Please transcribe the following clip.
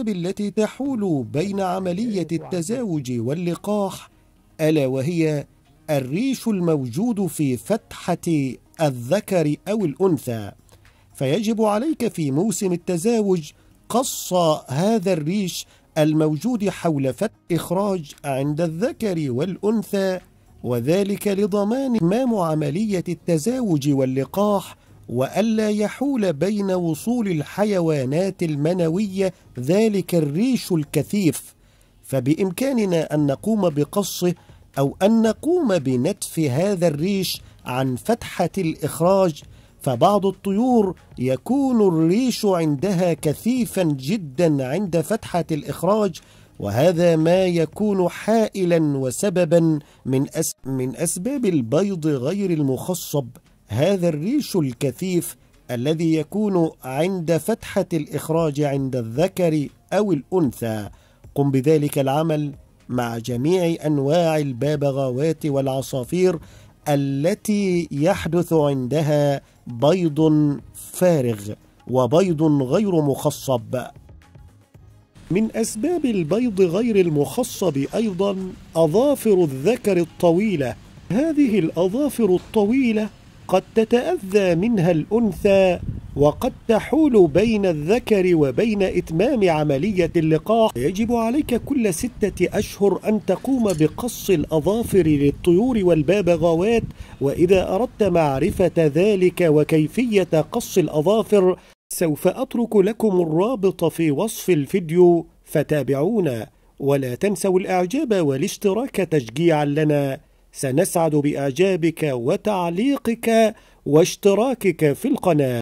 الأسباب التي تحول بين عملية التزاوج واللقاح ألا وهي الريش الموجود في فتحة الذكر أو الأنثى فيجب عليك في موسم التزاوج قص هذا الريش الموجود حول فتح إخراج عند الذكر والأنثى وذلك لضمان إتمام عملية التزاوج واللقاح والا يحول بين وصول الحيوانات المنويه ذلك الريش الكثيف فبامكاننا ان نقوم بقصه او ان نقوم بنتف هذا الريش عن فتحه الاخراج فبعض الطيور يكون الريش عندها كثيفا جدا عند فتحه الاخراج وهذا ما يكون حائلا وسببا من أس من اسباب البيض غير المخصب هذا الريش الكثيف الذي يكون عند فتحة الإخراج عند الذكر أو الأنثى قم بذلك العمل مع جميع أنواع البابغاوات والعصافير التي يحدث عندها بيض فارغ وبيض غير مخصب من أسباب البيض غير المخصب أيضا أظافر الذكر الطويلة هذه الأظافر الطويلة قد تتأذى منها الأنثى وقد تحول بين الذكر وبين إتمام عملية اللقاح يجب عليك كل ستة أشهر أن تقوم بقص الأظافر للطيور والبابغاوات وإذا أردت معرفة ذلك وكيفية قص الأظافر سوف أترك لكم الرابط في وصف الفيديو فتابعونا ولا تنسوا الإعجاب والاشتراك تشجيعا لنا سنسعد بإعجابك وتعليقك واشتراكك في القناة